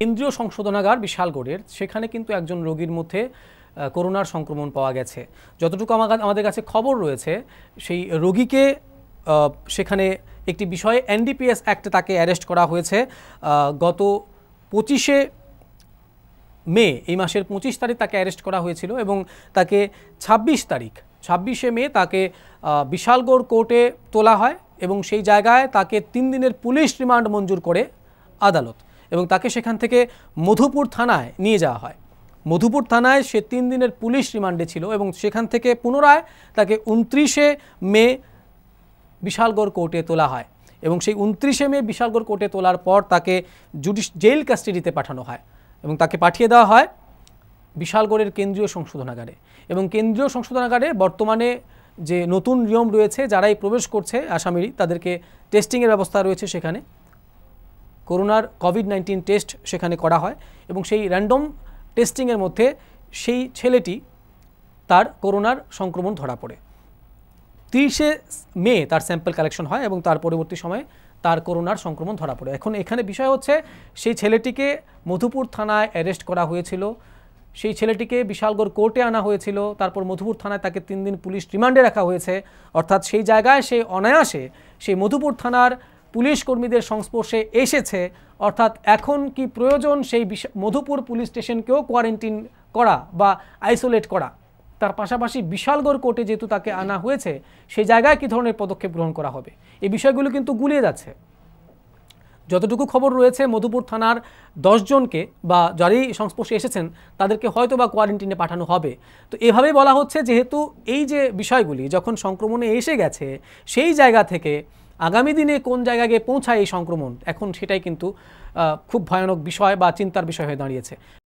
কেন্দ্রীয় সংশোধনাগার বিশালগড়ের সেখানে কিন্তু একজন রোগীর মধ্যে করোনার সংক্রমণ পাওয়া গেছে যতটুকু আমাদের কাছে খবর রয়েছে সেই রোগীকে সেখানে একটি বিষয়ে এনডিপিএস অ্যাক্টে তাকে অ্যারেস্ট করা হয়েছে গত পঁচিশে মে এই মাসের পঁচিশ তারিখ তাকে অ্যারেস্ট করা হয়েছিল এবং তাকে ২৬ তারিখ ছাব্বিশে মে তাকে বিশালগড় কোর্টে তোলা হয় এবং সেই জায়গায় তাকে তিন দিনের পুলিশ রিমান্ড মঞ্জুর করে আদালত এবং তাকে সেখান থেকে মধুপুর থানায় নিয়ে যাওয়া হয় মধুপুর থানায় সে তিন দিনের পুলিশ রিমান্ডে ছিল এবং সেখান থেকে পুনরায় তাকে উনত্রিশে মে বিশালগড় কোর্টে তোলা হয় এবং সেই উনত্রিশে মে বিশালগড় কোর্টে তোলার পর তাকে জুডিশ জেল কাস্টাডিতে পাঠানো হয় এবং তাকে পাঠিয়ে দেওয়া হয় বিশালগড়ের কেন্দ্রীয় সংশোধনাগারে এবং কেন্দ্রীয় সংশোধনাগারে বর্তমানে যে নতুন নিয়ম রয়েছে যারাই প্রবেশ করছে আসামিরই তাদেরকে টেস্টিংয়ের ব্যবস্থা রয়েছে সেখানে করোনার কোভিড নাইন্টিন টেস্ট সেখানে করা হয় এবং সেই র্যান্ডম টেস্টিংয়ের মধ্যে সেই ছেলেটি তার করোনার সংক্রমণ ধরা পড়ে তিরিশে মে তার স্যাম্পল কালেকশন হয় এবং তার পরবর্তী সময়ে তার করোনার সংক্রমণ ধরা পড়ে এখন এখানে বিষয় হচ্ছে সেই ছেলেটিকে মধুপুর থানায় অ্যারেস্ট করা হয়েছিল সেই ছেলেটিকে বিশালগড় কোর্টে আনা হয়েছিল তারপর মধুপুর থানায় তাকে তিন দিন পুলিশ রিমান্ডে রাখা হয়েছে অর্থাৎ সেই জায়গায় সে অনায়াসে সেই মধুপুর থানার পুলিশ কর্মীদের সংস্পর্শে এসেছে অর্থাৎ এখন কি প্রয়োজন সেই মধুপুর পুলিশ স্টেশনকেও কোয়ারেন্টিন করা বা আইসোলেট করা তার পাশাপাশি বিশালগড় কোর্টে যেহেতু তাকে আনা হয়েছে সেই জায়গায় কী ধরনের পদক্ষেপ গ্রহণ করা হবে এই বিষয়গুলো কিন্তু গুলিয়ে যাচ্ছে যতটুকু খবর রয়েছে মধুপুর থানার দশজনকে বা যারাই সংস্পর্শে এসেছেন তাদেরকে হয়তো বা কোয়ারেন্টিনে পাঠানো হবে তো এভাবেই বলা হচ্ছে যেহেতু এই যে বিষয়গুলি যখন সংক্রমণে এসে গেছে সেই জায়গা থেকে আগামী দিনে কোন জায়গায় গিয়ে পৌঁছায় এই সংক্রমণ এখন সেটাই কিন্তু খুব ভয়ানক বিষয় বা চিন্তার বিষয় হয়ে দাঁড়িয়েছে